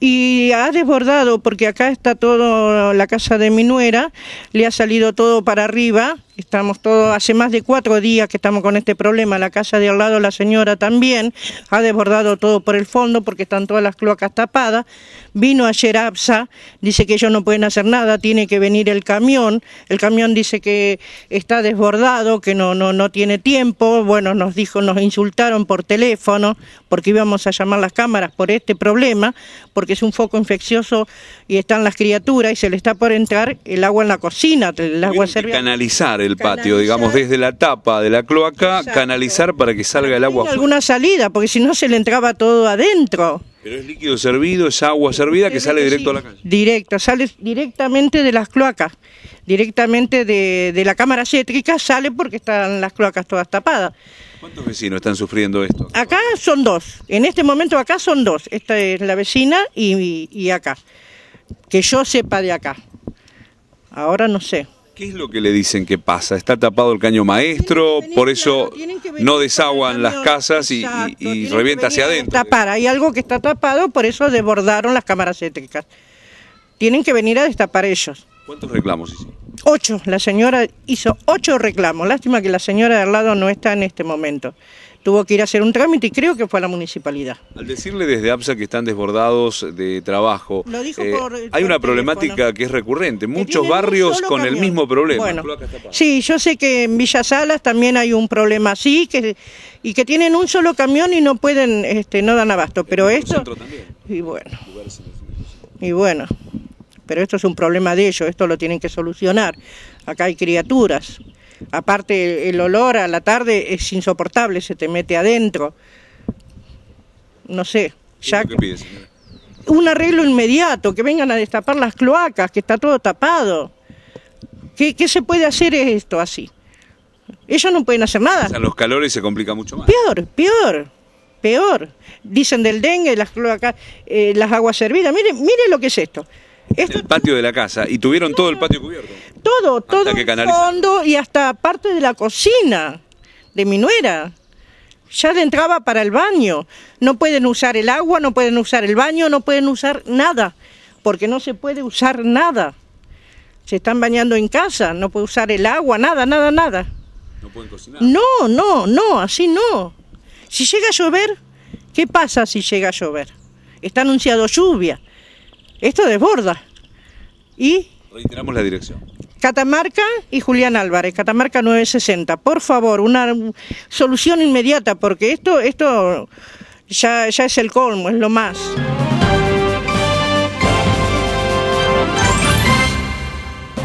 y ha desbordado porque acá está todo la casa de mi nuera, le ha salido todo para arriba Estamos todos, hace más de cuatro días que estamos con este problema. La casa de al lado, la señora también, ha desbordado todo por el fondo porque están todas las cloacas tapadas. Vino ayer APSA, dice que ellos no pueden hacer nada, tiene que venir el camión. El camión dice que está desbordado, que no, no, no tiene tiempo. Bueno, nos dijo, nos insultaron por teléfono porque íbamos a llamar las cámaras por este problema, porque es un foco infeccioso y están las criaturas y se le está por entrar el agua en la cocina, el agua servida. Canalizar patio, digamos, desde la tapa de la cloaca, canalizar para que salga el agua. Alguna salida, porque si no se le entraba todo adentro. Pero es líquido servido, es agua servida que sale directo a la calle. Directo, sale directamente de las cloacas, directamente de, la cámara cétrica, sale porque están las cloacas todas tapadas. ¿Cuántos vecinos están sufriendo esto? Acá son dos, en este momento acá son dos, esta es la vecina y, y acá, que yo sepa de acá, ahora no sé. ¿Qué es lo que le dicen que pasa? ¿Está tapado el caño maestro? por eso no desaguan las casas y, revienta hacia adentro. Tapara, hay algo que está tapado, por eso desbordaron las cámaras eléctricas. Tienen que venir a destapar ellos. ¿Cuántos reclamos hizo? Ocho, la señora hizo ocho reclamos. Lástima que la señora de al lado no está en este momento tuvo que ir a hacer un trámite y creo que fue a la municipalidad. Al decirle desde APSA que están desbordados de trabajo, eh, hay una problemática que es recurrente, muchos barrios con el mismo problema. sí, yo sé que en Villa Salas también hay un problema así que, y que tienen un solo camión y no pueden, este, no dan abasto, pero esto... Y bueno, y bueno, pero esto es un problema de ellos, esto lo tienen que solucionar. Acá hay criaturas. Aparte, el, olor a la tarde es insoportable, se te mete adentro. No sé, ya... Un arreglo inmediato, que vengan a destapar las cloacas, que está todo tapado. ¿Qué, se puede hacer esto así? Ellos no pueden hacer nada. O sea, los calores se complica mucho más. Peor, peor, peor. Dicen del dengue, las cloacas, eh, las aguas servidas. Mire, mire lo que es esto. El patio de la casa. Y tuvieron todo el patio cubierto. Todo, todo el fondo y hasta parte de la cocina de mi nuera. Ya le entraba para el baño. No pueden usar el agua, no pueden usar el baño, no pueden usar nada, porque no se puede usar nada. Se están bañando en casa, no puede usar el agua, nada, nada, nada. No pueden cocinar. No, no, no, así no. Si llega a llover, ¿qué pasa si llega a llover? Está anunciado lluvia. Esto desborda. Y reiteramos la dirección. Catamarca y Julián Álvarez, Catamarca 960. Por favor, una solución inmediata, porque esto, esto ya, ya es el colmo, es lo más.